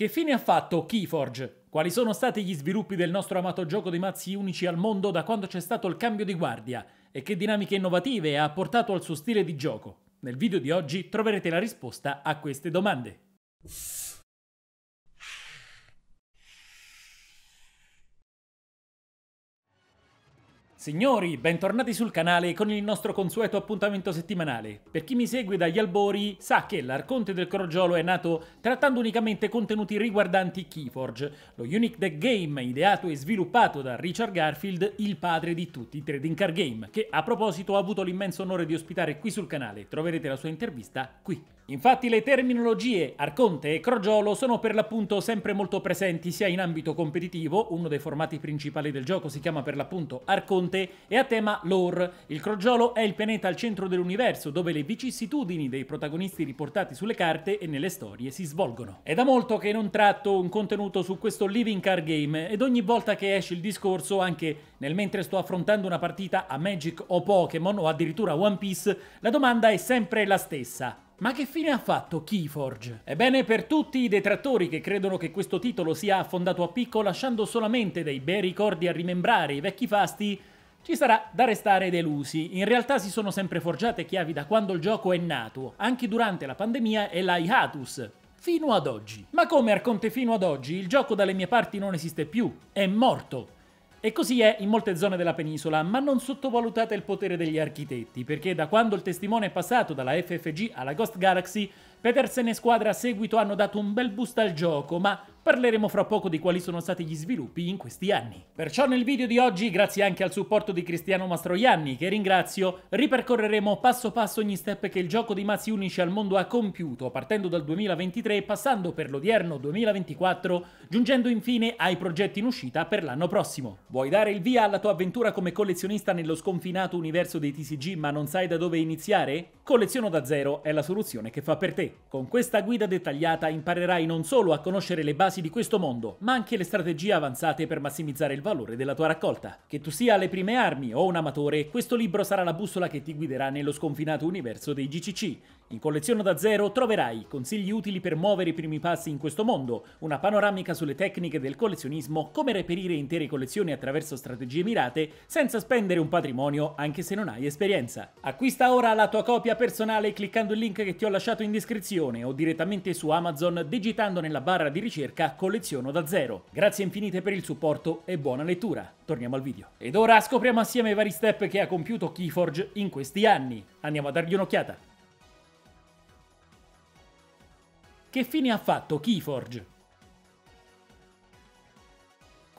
Che fine ha fatto Keyforge? Quali sono stati gli sviluppi del nostro amato gioco dei mazzi unici al mondo da quando c'è stato il cambio di guardia? E che dinamiche innovative ha portato al suo stile di gioco? Nel video di oggi troverete la risposta a queste domande. Signori, bentornati sul canale con il nostro consueto appuntamento settimanale. Per chi mi segue dagli albori sa che l'Arconte del Crogiolo è nato trattando unicamente contenuti riguardanti Keyforge, lo unique deck game ideato e sviluppato da Richard Garfield, il padre di tutti i trading card game, che a proposito ha avuto l'immenso onore di ospitare qui sul canale. Troverete la sua intervista qui. Infatti le terminologie Arconte e Crogiolo sono per l'appunto sempre molto presenti sia in ambito competitivo, uno dei formati principali del gioco si chiama per l'appunto Arconte, Conte è a tema lore. Il crogiolo è il pianeta al centro dell'universo, dove le vicissitudini dei protagonisti riportati sulle carte e nelle storie si svolgono. È da molto che non tratto un contenuto su questo Living Card Game ed ogni volta che esce il discorso, anche nel mentre sto affrontando una partita a Magic o Pokémon o addirittura One Piece, la domanda è sempre la stessa. Ma che fine ha fatto Keyforge? Ebbene, per tutti i detrattori che credono che questo titolo sia affondato a picco lasciando solamente dei bei ricordi a rimembrare i vecchi fasti, ci sarà da restare delusi. In realtà si sono sempre forgiate chiavi da quando il gioco è nato, anche durante la pandemia e la hiatus, fino ad oggi. Ma come Arconte fino ad oggi, il gioco dalle mie parti non esiste più, è morto. E così è in molte zone della penisola, ma non sottovalutate il potere degli architetti, perché da quando il testimone è passato dalla FFG alla Ghost Galaxy, Petersen e squadra a seguito hanno dato un bel boost al gioco, ma parleremo fra poco di quali sono stati gli sviluppi in questi anni. Perciò nel video di oggi, grazie anche al supporto di Cristiano Mastroianni, che ringrazio, ripercorreremo passo passo ogni step che il gioco di mazzi unici al mondo ha compiuto, partendo dal 2023 passando per l'odierno 2024, giungendo infine ai progetti in uscita per l'anno prossimo. Vuoi dare il via alla tua avventura come collezionista nello sconfinato universo dei TCG ma non sai da dove iniziare? Colleziono da zero è la soluzione che fa per te. Con questa guida dettagliata imparerai non solo a conoscere le basi di questo mondo, ma anche le strategie avanzate per massimizzare il valore della tua raccolta. Che tu sia alle prime armi o un amatore, questo libro sarà la bussola che ti guiderà nello sconfinato universo dei GCC in Colleziono da Zero troverai consigli utili per muovere i primi passi in questo mondo, una panoramica sulle tecniche del collezionismo, come reperire intere collezioni attraverso strategie mirate senza spendere un patrimonio anche se non hai esperienza. Acquista ora la tua copia personale cliccando il link che ti ho lasciato in descrizione o direttamente su Amazon digitando nella barra di ricerca Colleziono da Zero. Grazie infinite per il supporto e buona lettura. Torniamo al video. Ed ora scopriamo assieme i vari step che ha compiuto Keyforge in questi anni. Andiamo a dargli un'occhiata. Che fine ha fatto Keyforge?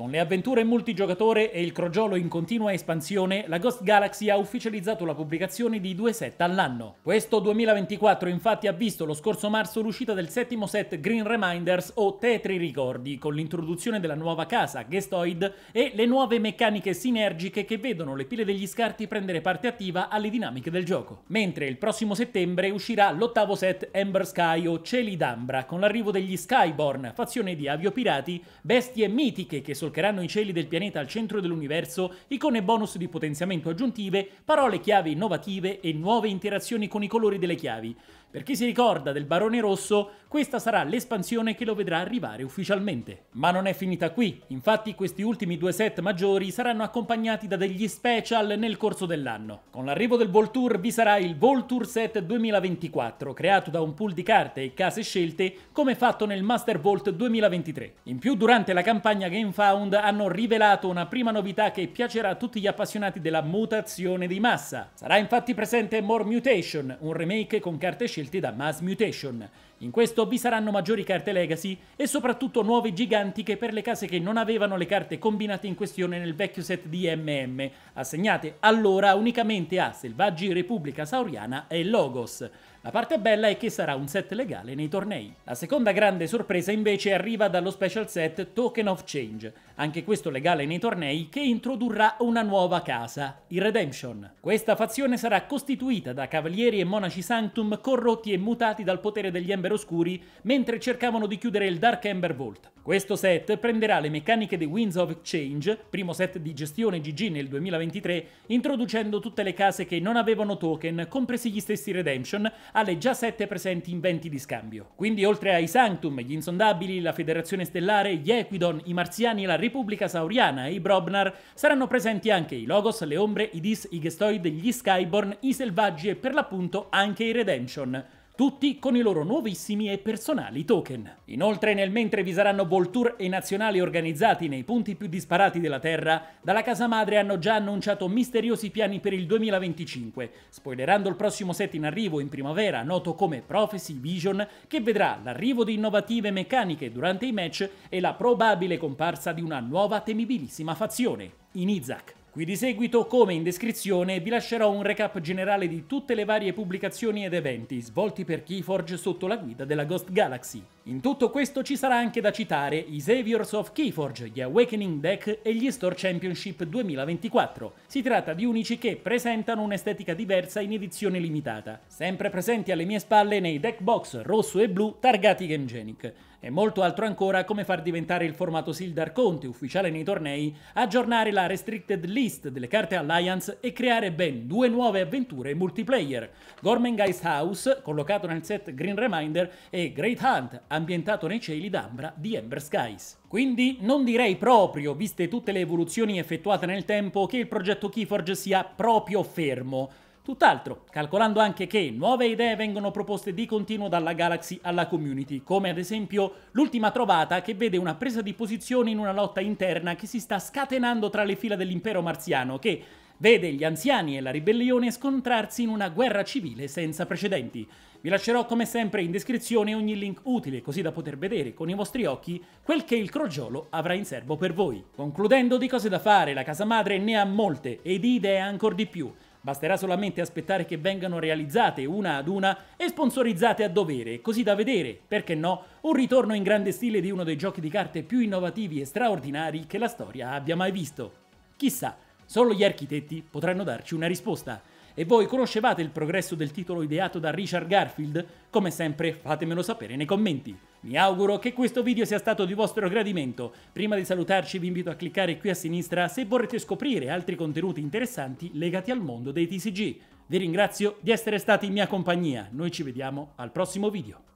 Con le avventure multigiocatore e il crogiolo in continua espansione, la Ghost Galaxy ha ufficializzato la pubblicazione di due set all'anno. Questo 2024 infatti ha visto lo scorso marzo l'uscita del settimo set Green Reminders o Tetri Ricordi, con l'introduzione della nuova casa, Gestoid, e le nuove meccaniche sinergiche che vedono le pile degli scarti prendere parte attiva alle dinamiche del gioco. Mentre il prossimo settembre uscirà l'ottavo set Ember Sky o Celi d'Ambra, con l'arrivo degli Skyborn, fazione di aviopirati, bestie mitiche che soltanto solcheranno i cieli del pianeta al centro dell'universo, icone bonus di potenziamento aggiuntive, parole chiave innovative e nuove interazioni con i colori delle chiavi. Per chi si ricorda del Barone Rosso, questa sarà l'espansione che lo vedrà arrivare ufficialmente. Ma non è finita qui, infatti questi ultimi due set maggiori saranno accompagnati da degli special nel corso dell'anno. Con l'arrivo del Voltour vi sarà il Voltour Set 2024, creato da un pool di carte e case scelte come fatto nel Master Vault 2023. In più durante la campagna GameFound hanno rivelato una prima novità che piacerà a tutti gli appassionati della mutazione di massa. Sarà infatti presente More Mutation, un remake con carte scelte scelti da Mass Mutation. In questo vi saranno maggiori carte Legacy e soprattutto nuove gigantiche per le case che non avevano le carte combinate in questione nel vecchio set di MM, assegnate allora unicamente a Selvaggi, Repubblica Sauriana e Logos. La parte bella è che sarà un set legale nei tornei. La seconda grande sorpresa invece arriva dallo special set Token of Change, anche questo legale nei tornei, che introdurrà una nuova casa, il Redemption. Questa fazione sarà costituita da Cavalieri e Monaci Sanctum corrotti corrotti e mutati dal potere degli Ember Oscuri mentre cercavano di chiudere il Dark Ember Vault. Questo set prenderà le meccaniche di Winds of Exchange, primo set di gestione GG nel 2023, introducendo tutte le case che non avevano token, compresi gli stessi Redemption, alle già sette presenti in 20 di scambio. Quindi oltre ai Sanctum, gli Insondabili, la Federazione Stellare, gli Equidon, i Marziani, la Repubblica Sauriana e i Brobnar, saranno presenti anche i Logos, le Ombre, i Dis, i Gestoid, gli Skyborn, i Selvaggi e per l'appunto anche i Redemption tutti con i loro nuovissimi e personali token. Inoltre, nel mentre vi saranno Voltour e Nazionali organizzati nei punti più disparati della Terra, dalla casa madre hanno già annunciato misteriosi piani per il 2025, spoilerando il prossimo set in arrivo in primavera, noto come Prophecy Vision, che vedrà l'arrivo di innovative meccaniche durante i match e la probabile comparsa di una nuova temibilissima fazione, in Inizak. Qui di seguito, come in descrizione, vi lascerò un recap generale di tutte le varie pubblicazioni ed eventi svolti per Keyforge sotto la guida della Ghost Galaxy. In tutto questo ci sarà anche da citare i Saviors of Keyforge, gli Awakening Deck e gli Store Championship 2024. Si tratta di unici che presentano un'estetica diversa in edizione limitata, sempre presenti alle mie spalle nei deck box rosso e blu targati Gamegenic. E molto altro ancora come far diventare il formato Sildar Conte ufficiale nei tornei, aggiornare la restricted list delle carte Alliance e creare ben due nuove avventure multiplayer, Gormenguy's House, collocato nel set Green Reminder, e Great Hunt, ambientato nei cieli d'Ambra di Ember Skies. Quindi non direi proprio, viste tutte le evoluzioni effettuate nel tempo, che il progetto Keyforge sia proprio fermo. Tutt'altro, calcolando anche che nuove idee vengono proposte di continuo dalla Galaxy alla community, come ad esempio l'ultima trovata che vede una presa di posizione in una lotta interna che si sta scatenando tra le fila dell'impero marziano, che vede gli anziani e la ribellione scontrarsi in una guerra civile senza precedenti. Vi lascerò come sempre in descrizione ogni link utile così da poter vedere con i vostri occhi quel che il crogiolo avrà in serbo per voi. Concludendo di cose da fare, la casa madre ne ha molte e di idee ancora di più. Basterà solamente aspettare che vengano realizzate una ad una e sponsorizzate a dovere, così da vedere, perché no, un ritorno in grande stile di uno dei giochi di carte più innovativi e straordinari che la storia abbia mai visto. Chissà, Solo gli architetti potranno darci una risposta. E voi conoscevate il progresso del titolo ideato da Richard Garfield? Come sempre fatemelo sapere nei commenti. Mi auguro che questo video sia stato di vostro gradimento. Prima di salutarci vi invito a cliccare qui a sinistra se vorrete scoprire altri contenuti interessanti legati al mondo dei TCG. Vi ringrazio di essere stati in mia compagnia, noi ci vediamo al prossimo video.